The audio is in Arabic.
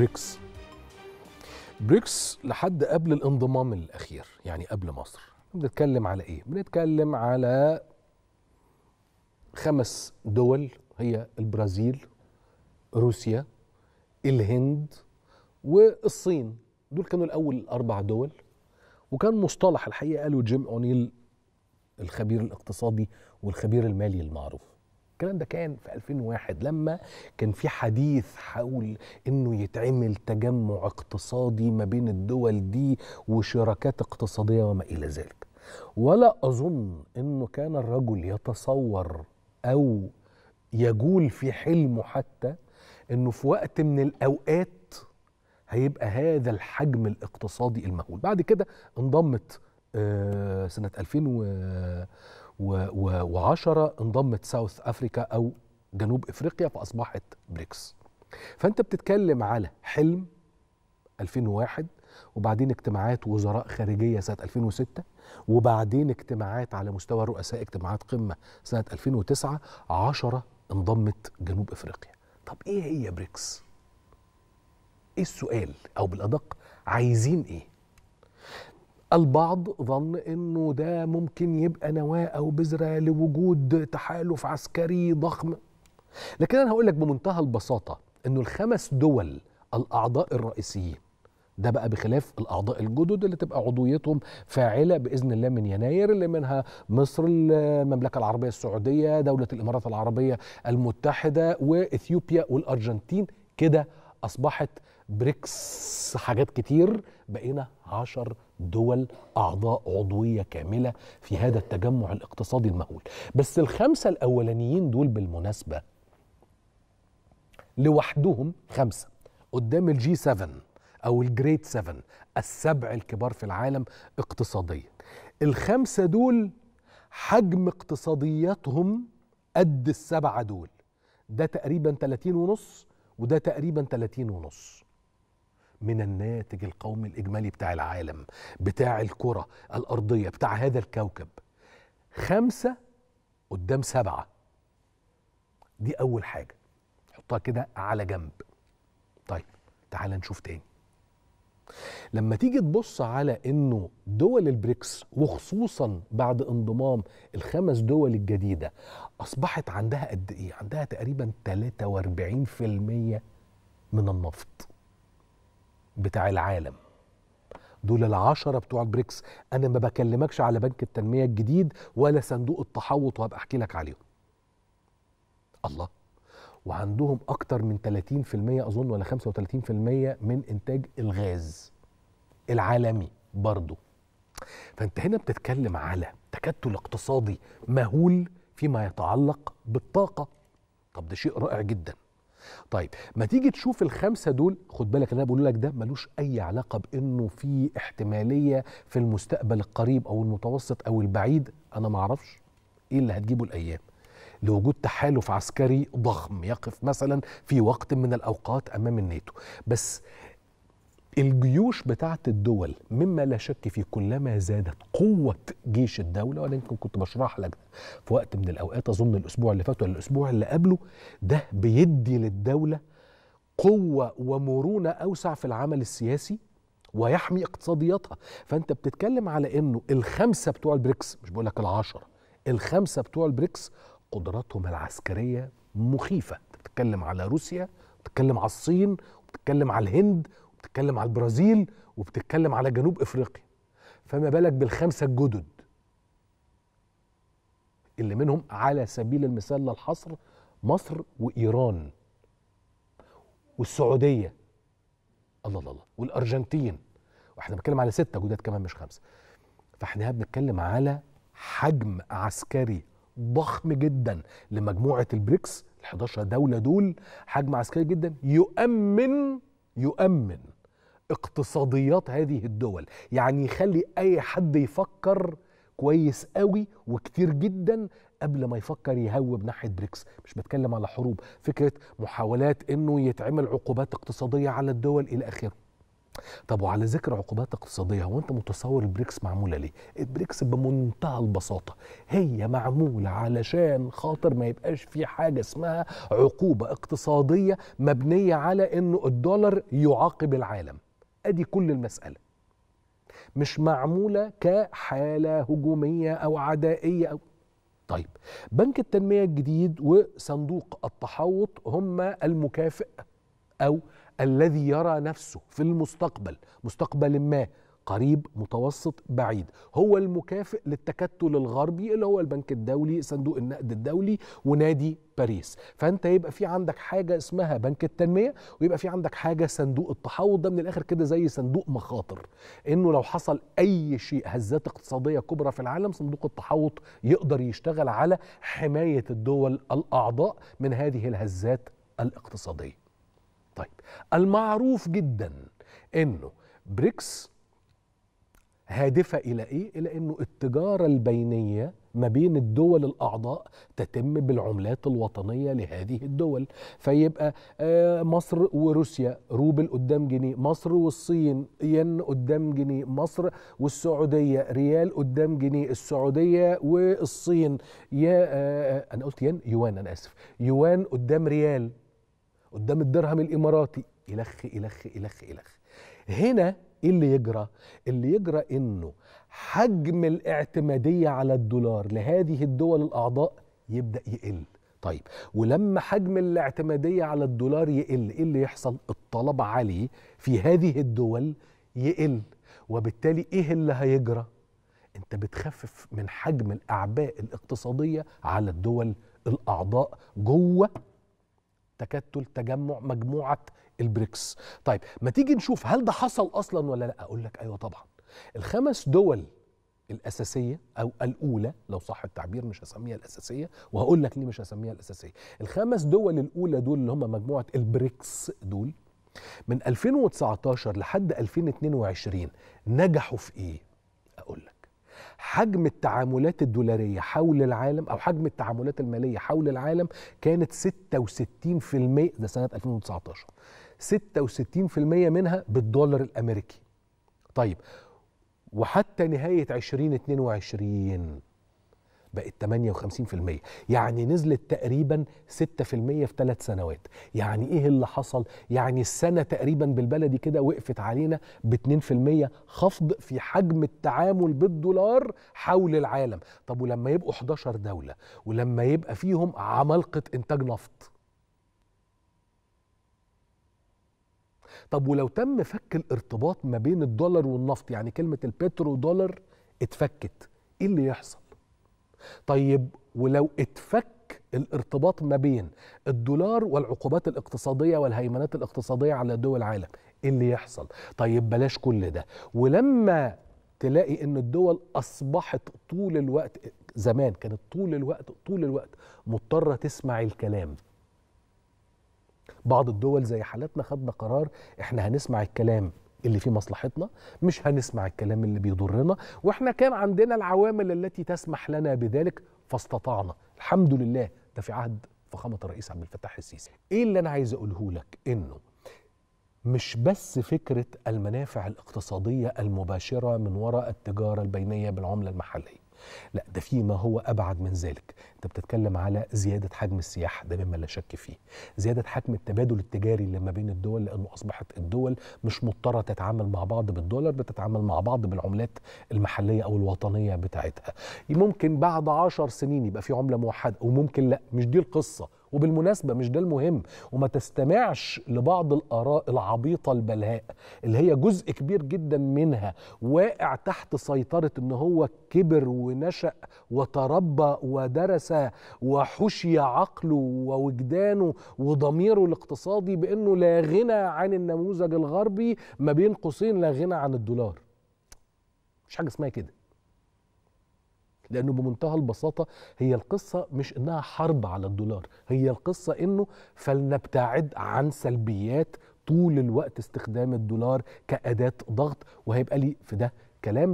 بريكس بريكس لحد قبل الانضمام الاخير يعني قبل مصر بنتكلم على ايه بنتكلم على خمس دول هي البرازيل روسيا الهند والصين دول كانوا الاول اربع دول وكان مصطلح الحقيقه قاله جيم اونيل الخبير الاقتصادي والخبير المالي المعروف الكلام ده كان في 2001 لما كان في حديث حول انه يتعمل تجمع اقتصادي ما بين الدول دي وشراكات اقتصاديه وما الى ذلك ولا اظن انه كان الرجل يتصور او يجول في حلمه حتى انه في وقت من الاوقات هيبقى هذا الحجم الاقتصادي المهول بعد كده انضمت آه، سنه 2000 و10 انضمت ساوث أفريكا أو جنوب إفريقيا فأصبحت بريكس فأنت بتتكلم على حلم 2001 وبعدين اجتماعات وزراء خارجية سنة 2006 وبعدين اجتماعات على مستوى رؤساء اجتماعات قمة سنة 2009 10 انضمت جنوب إفريقيا طب إيه هي بريكس؟ إيه السؤال أو بالأدق عايزين إيه؟ البعض ظن انه ده ممكن يبقى نواه او بذره لوجود تحالف عسكري ضخم لكن انا هقول لك بمنتهى البساطه انه الخمس دول الاعضاء الرئيسيين ده بقى بخلاف الاعضاء الجدد اللي تبقى عضويتهم فاعله باذن الله من يناير اللي منها مصر المملكه العربيه السعوديه دوله الامارات العربيه المتحده واثيوبيا والارجنتين كده اصبحت بريكس حاجات كتير بقينا عشر دول أعضاء عضوية كاملة في هذا التجمع الاقتصادي المهول بس الخمسة الأولانيين دول بالمناسبة لوحدهم خمسة قدام الجي 7 أو الجريت 7 السبع الكبار في العالم اقتصاديا الخمسة دول حجم اقتصادياتهم قد السبعة دول ده تقريبا 30 ونص وده تقريبا 30 ونص من الناتج القومي الإجمالي بتاع العالم بتاع الكرة الأرضية بتاع هذا الكوكب خمسة قدام سبعة دي أول حاجة حطها كده على جنب طيب تعال نشوف تاني لما تيجي تبص على انه دول البريكس وخصوصا بعد انضمام الخمس دول الجديده اصبحت عندها قد ايه؟ عندها تقريبا 43% من النفط. بتاع العالم دول العشرة بتوع البريكس أنا ما بكلمكش على بنك التنمية الجديد ولا صندوق التحوط وهبقى أحكي لك عليهم الله وعندهم أكتر من 30% أظن ولا 35% من إنتاج الغاز العالمي برضه فأنت هنا بتتكلم على تكتل اقتصادي مهول فيما يتعلق بالطاقة طب ده شيء رائع جدا طيب ما تيجي تشوف الخمسه دول خد بالك اللي انا بقول لك ده ملوش اي علاقه بانه في احتماليه في المستقبل القريب او المتوسط او البعيد انا ما اعرفش ايه اللي هتجيبه الايام لوجود تحالف عسكري ضخم يقف مثلا في وقت من الاوقات امام الناتو بس الجيوش بتاعت الدول مما لا شك فيه كلما زادت قوة جيش الدولة وأنا يمكن كنت بشرح لك ده في وقت من الأوقات أظن الأسبوع اللي فات ولا الأسبوع اللي قبله ده بيدي للدولة قوة ومرونة أوسع في العمل السياسي ويحمي اقتصادياتها فأنت بتتكلم على أنه الخمسة بتوع البريكس مش بقول لك العشرة الخمسة بتوع البريكس قدراتهم العسكرية مخيفة أنت بتتكلم على روسيا بتتكلم على الصين بتتكلم على الهند بتتكلم على البرازيل وبتتكلم على جنوب افريقيا فما بالك بالخمسه الجدد اللي منهم على سبيل المثال للحصر مصر وايران والسعوديه الله الله الله والارجنتين واحنا بنتكلم على سته جداد كمان مش خمسه فاحنا بنتكلم على حجم عسكري ضخم جدا لمجموعه البريكس ال 11 دوله دول حجم عسكري جدا يؤمن يؤمن اقتصاديات هذه الدول يعني يخلي اي حد يفكر كويس قوي وكتير جدا قبل ما يفكر يهوب ناحيه بريكس مش بتكلم على حروب فكره محاولات انه يتعمل عقوبات اقتصاديه على الدول الى اخره طب وعلى ذكر عقوبات اقتصاديه هو انت متصور البريكس معموله ليه البريكس بمنتهى البساطه هي معموله علشان خاطر ما يبقاش في حاجه اسمها عقوبه اقتصاديه مبنيه على انه الدولار يعاقب العالم ادي كل المساله مش معموله كحاله هجوميه او عدائيه أو طيب بنك التنميه الجديد وصندوق التحوط هما المكافئ او الذي يرى نفسه في المستقبل مستقبل ما قريب متوسط بعيد هو المكافئ للتكتل الغربي اللي هو البنك الدولي صندوق النقد الدولي ونادي باريس فانت يبقى في عندك حاجه اسمها بنك التنميه ويبقى في عندك حاجه صندوق التحوط ده من الاخر كده زي صندوق مخاطر انه لو حصل اي شيء هزات اقتصاديه كبرى في العالم صندوق التحوط يقدر يشتغل على حمايه الدول الاعضاء من هذه الهزات الاقتصاديه طيب المعروف جدا انه بريكس هادفه الى ايه؟ الى انه التجاره البينيه ما بين الدول الاعضاء تتم بالعملات الوطنيه لهذه الدول فيبقى آه، مصر وروسيا روبل قدام جنيه مصر والصين ين قدام جنيه مصر والسعوديه ريال قدام جنيه السعوديه والصين يا آه، آه، انا قلت ين يوان انا اسف يوان قدام ريال قدام الدرهم الاماراتي الخ الخ الخ الخ هنا ايه اللي يجرى اللي يجرى انه حجم الاعتماديه على الدولار لهذه الدول الاعضاء يبدا يقل طيب ولما حجم الاعتماديه على الدولار يقل ايه اللي يحصل الطلب عليه في هذه الدول يقل وبالتالي ايه اللي هيجرى انت بتخفف من حجم الاعباء الاقتصاديه على الدول الاعضاء جوه تكتل تجمع مجموعه البريكس طيب ما تيجي نشوف هل ده حصل اصلا ولا لا اقول لك ايوه طبعا الخمس دول الأساسية أو الأولى لو صح التعبير مش هسميها الأساسية وهقول لك ليه مش هسميها الأساسية الخمس دول الأولى دول اللي هم مجموعة البريكس دول من 2019 لحد 2022 نجحوا في إيه؟ حجم التعاملات الدولارية حول العالم أو حجم التعاملات المالية حول العالم كانت 66% ده سنة 2019 66% منها بالدولار الأمريكي طيب وحتى نهاية 2022 بقت 58% يعني نزلت تقريبا 6% في ثلاث سنوات يعني ايه اللي حصل يعني السنة تقريبا بالبلدي كده وقفت علينا ب 2% خفض في حجم التعامل بالدولار حول العالم طب ولما يبقوا 11 دولة ولما يبقى فيهم عمالقة انتاج نفط طب ولو تم فك الارتباط ما بين الدولار والنفط يعني كلمة البترو دولار اتفكت ايه اللي يحصل طيب ولو اتفك الارتباط ما بين الدولار والعقوبات الاقتصاديه والهيمنات الاقتصاديه على دول العالم ايه اللي يحصل طيب بلاش كل ده ولما تلاقي ان الدول اصبحت طول الوقت زمان كانت طول الوقت طول الوقت مضطره تسمع الكلام بعض الدول زي حالتنا خدنا قرار احنا هنسمع الكلام اللي في مصلحتنا مش هنسمع الكلام اللي بيضرنا واحنا كان عندنا العوامل التي تسمح لنا بذلك فاستطعنا الحمد لله ده في عهد فخامة الرئيس عبد الفتاح السيسي ايه اللي انا عايز اقوله لك انه مش بس فكرة المنافع الاقتصادية المباشرة من وراء التجارة البينية بالعملة المحلية لا ده في ما هو أبعد من ذلك أنت بتتكلم على زيادة حجم السياحة ده مما لا شك فيه زيادة حجم التبادل التجاري اللي ما بين الدول لأنه أصبحت الدول مش مضطرة تتعامل مع بعض بالدولار بتتعامل مع بعض بالعملات المحلية أو الوطنية بتاعتها ممكن بعد عشر سنين يبقى في عملة موحدة وممكن لا مش دي القصة وبالمناسبة مش ده المهم وما تستمعش لبعض الآراء العبيطة البلهاء اللي هي جزء كبير جدا منها واقع تحت سيطرة إن هو كبر ونشأ وتربى ودرس وحشي عقله ووجدانه وضميره الاقتصادي بإنه لا غنى عن النموذج الغربي ما بين قوسين لا غنى عن الدولار مش حاجة اسمها كده لانه بمنتهى البساطه هي القصه مش انها حرب على الدولار هي القصه انه فلنبتعد عن سلبيات طول الوقت استخدام الدولار كاداه ضغط وهيبقى لي في ده كلام